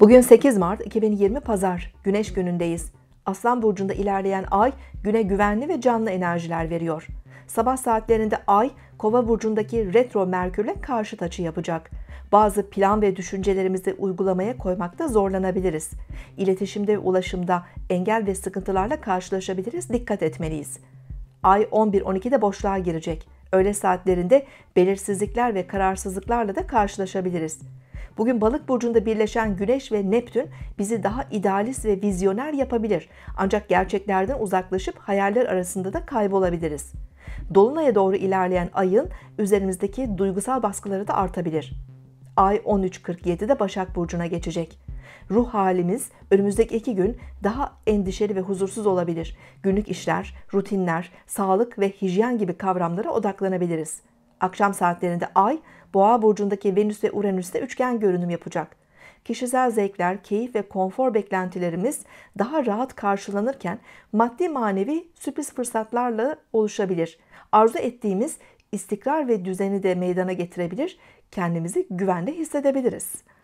Bugün 8 Mart 2020 Pazar, Güneş günündeyiz. Aslan burcunda ilerleyen ay güne güvenli ve canlı enerjiler veriyor. Sabah saatlerinde ay Kova burcundaki retro Merkürle karşı açı yapacak. Bazı plan ve düşüncelerimizi uygulamaya koymakta zorlanabiliriz. İletişimde ve ulaşımda engel ve sıkıntılarla karşılaşabiliriz. Dikkat etmeliyiz. Ay 11-12'de boşluğa girecek. Öğle saatlerinde belirsizlikler ve kararsızlıklarla da karşılaşabiliriz. Bugün balık burcunda birleşen Güneş ve Neptün bizi daha idealist ve vizyoner yapabilir. Ancak gerçeklerden uzaklaşıp hayaller arasında da kaybolabiliriz. Dolunay'a doğru ilerleyen ayın üzerimizdeki duygusal baskıları da artabilir. Ay 13.47'de Başak Burcu'na geçecek. Ruh halimiz önümüzdeki iki gün daha endişeli ve huzursuz olabilir. Günlük işler, rutinler, sağlık ve hijyen gibi kavramlara odaklanabiliriz. Akşam saatlerinde Ay, Boğa burcundaki Venüs ve Uranüs'te üçgen görünüm yapacak. Kişisel zevkler, keyif ve konfor beklentilerimiz daha rahat karşılanırken maddi manevi sürpriz fırsatlarla oluşabilir. Arzu ettiğimiz istikrar ve düzeni de meydana getirebilir, kendimizi güvende hissedebiliriz.